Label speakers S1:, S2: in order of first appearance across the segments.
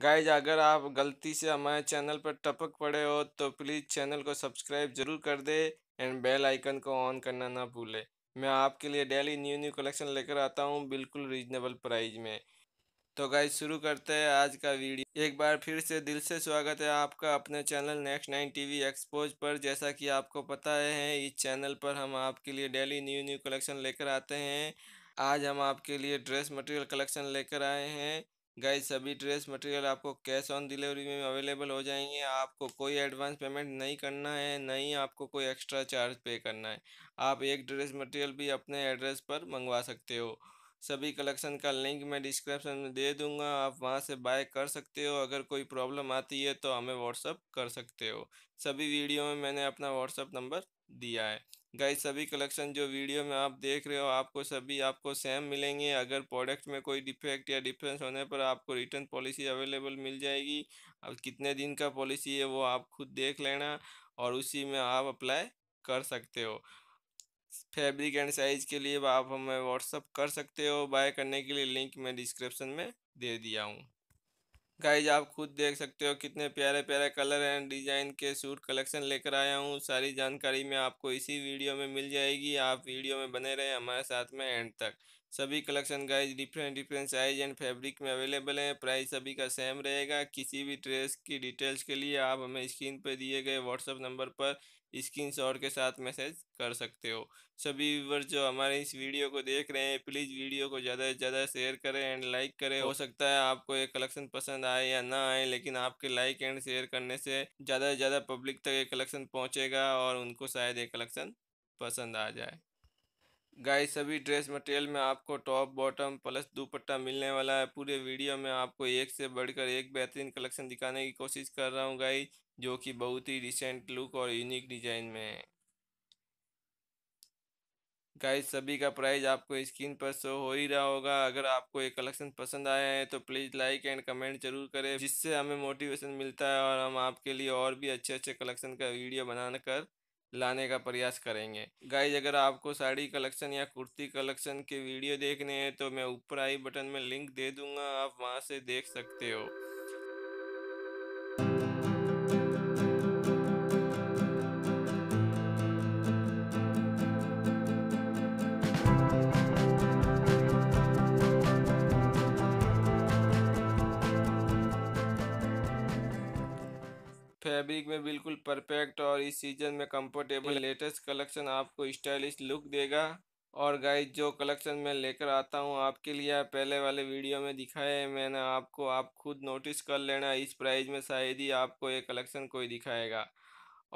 S1: guys अगर आप गलती से हमारे चैनल पर टपक पड़े हो तो प्लीज़ चैनल को सब्सक्राइब जरूर कर दे एंड बेल आइकन को ऑन करना ना भूले मैं आपके लिए डेली न्यू न्यू कलेक्शन लेकर आता हूँ बिल्कुल रीजनेबल प्राइस में तो गाइज शुरू करते हैं आज का वीडियो एक बार फिर से दिल से स्वागत है आपका अपने channel next nine V expose पर जैसा कि आपको पता है इस चैनल पर हम आपके लिए डेली न्यू न्यू कलेक्शन लेकर आते हैं आज हम आपके लिए ड्रेस मटेरियल कलेक्शन लेकर आए हैं गाइज सभी ड्रेस मटेरियल आपको कैश ऑन डिलीवरी में अवेलेबल हो जाएंगे आपको कोई एडवांस पेमेंट नहीं करना है नहीं आपको कोई एक्स्ट्रा चार्ज पे करना है आप एक ड्रेस मटेरियल भी अपने एड्रेस पर मंगवा सकते हो सभी कलेक्शन का लिंक मैं डिस्क्रिप्शन में दे दूंगा आप वहां से बाय कर सकते हो अगर कोई प्रॉब्लम आती है तो हमें व्हाट्सअप कर सकते हो सभी वीडियो में मैंने अपना व्हाट्सअप नंबर दिया है गाइस सभी कलेक्शन जो वीडियो में आप देख रहे हो आपको सभी आपको सेम मिलेंगे अगर प्रोडक्ट में कोई डिफेक्ट या डिफरेंस होने पर आपको रिटर्न पॉलिसी अवेलेबल मिल जाएगी अब कितने दिन का पॉलिसी है वो आप खुद देख लेना और उसी में आप अप्लाई कर सकते हो फैब्रिक एंड साइज के लिए आप हमें व्हाट्सअप कर सकते हो बाय करने के लिए लिंक मैं डिस्क्रिप्शन में दे दिया हूँ गाइज आप खुद देख सकते हो कितने प्यारे प्यारे कलर एंड डिज़ाइन के सूट कलेक्शन लेकर आया हूँ सारी जानकारी मैं आपको इसी वीडियो में मिल जाएगी आप वीडियो में बने रहें हमारे साथ में एंड तक सभी collection guys different different size and fabric में अवेलेबल है प्राइस सभी का सेम रहेगा किसी भी ड्रेस की डिटेल्स के लिए आप हमें स्क्रीन पर दिए गए व्हाट्सअप नंबर पर शॉट के साथ मैसेज कर सकते हो सभी व्यूवर जो हमारे इस वीडियो को देख रहे हैं प्लीज़ वीडियो को ज़्यादा से ज़्यादा शेयर करें एंड लाइक करें हो सकता है आपको ये कलेक्शन पसंद आए या ना आए लेकिन आपके लाइक एंड शेयर करने से ज़्यादा से ज़्यादा पब्लिक तक ये कलेक्शन पहुँचेगा और उनको शायद ये कलेक्शन पसंद आ जाए गाइस सभी ड्रेस मटेरियल में आपको टॉप बॉटम प्लस दुपट्टा मिलने वाला है पूरे वीडियो में आपको एक से बढ़कर एक बेहतरीन कलेक्शन दिखाने की कोशिश कर रहा हूँ गाइस जो कि बहुत ही रिसेंट लुक और यूनिक डिजाइन में है गाइस सभी का प्राइस आपको स्क्रीन पर शो हो ही रहा होगा अगर आपको ये कलेक्शन पसंद आया है तो प्लीज़ लाइक एंड कमेंट जरूर करें जिससे हमें मोटिवेशन मिलता है और हम आपके लिए और भी अच्छे अच्छे कलेक्शन का वीडियो बनाकर लाने का प्रयास करेंगे गाइज अगर आपको साड़ी कलेक्शन या कुर्ती कलेक्शन के वीडियो देखने हैं तो मैं ऊपर आई बटन में लिंक दे दूंगा आप वहाँ से देख सकते हो फैब्रिक में बिल्कुल परफेक्ट और इस सीजन में कंफर्टेबल लेटेस्ट कलेक्शन आपको स्टाइलिश लुक देगा और गाइज जो कलेक्शन मैं लेकर आता हूँ आपके लिए पहले वाले वीडियो में दिखाए हैं मैंने आपको आप खुद नोटिस कर लेना इस प्राइस में शायद ही आपको ये कलेक्शन कोई दिखाएगा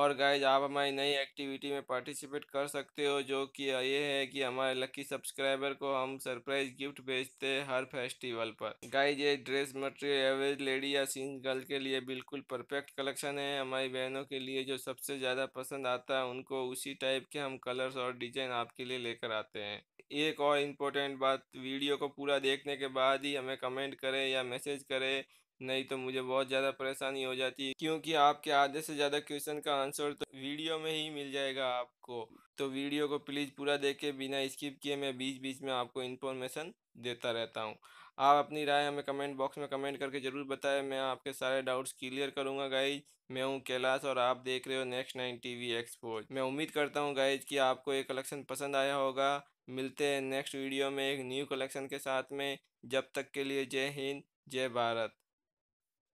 S1: और गाइज आप हमारी नई एक्टिविटी में पार्टिसिपेट कर सकते हो जो कि ये है कि हमारे लकी सब्सक्राइबर को हम सरप्राइज गिफ्ट भेजते हैं हर फेस्टिवल पर गाइज ये ड्रेस मटेरियल एवरेज लेडी या सीन गर्ल के लिए बिल्कुल परफेक्ट कलेक्शन है हमारी बहनों के लिए जो सबसे ज़्यादा पसंद आता है उनको उसी टाइप के हम कलर्स और डिजाइन आपके लिए लेकर आते हैं एक और इम्पोर्टेंट बात वीडियो को पूरा देखने के बाद ही हमें कमेंट करें या मैसेज करें नहीं तो मुझे बहुत ज़्यादा परेशानी हो जाती है क्योंकि आपके आधे से ज़्यादा क्वेश्चन का आंसर तो वीडियो में ही मिल जाएगा आपको तो वीडियो को प्लीज़ पूरा देखे बिना स्किप किए मैं बीच बीच में आपको इन्फॉर्मेशन देता रहता हूँ आप अपनी राय हमें कमेंट बॉक्स में कमेंट करके ज़रूर बताएं मैं आपके सारे डाउट्स क्लियर करूँगा गाइज मैं हूँ कैलाश और आप देख रहे हो next nine T V export मैं उम्मीद करता हूँ गाइज कि आपको ये कलेक्शन पसंद आया होगा मिलते हैं नेक्स्ट वीडियो में एक न्यू कलेक्शन के साथ में जब तक के लिए जय हिंद जय भारत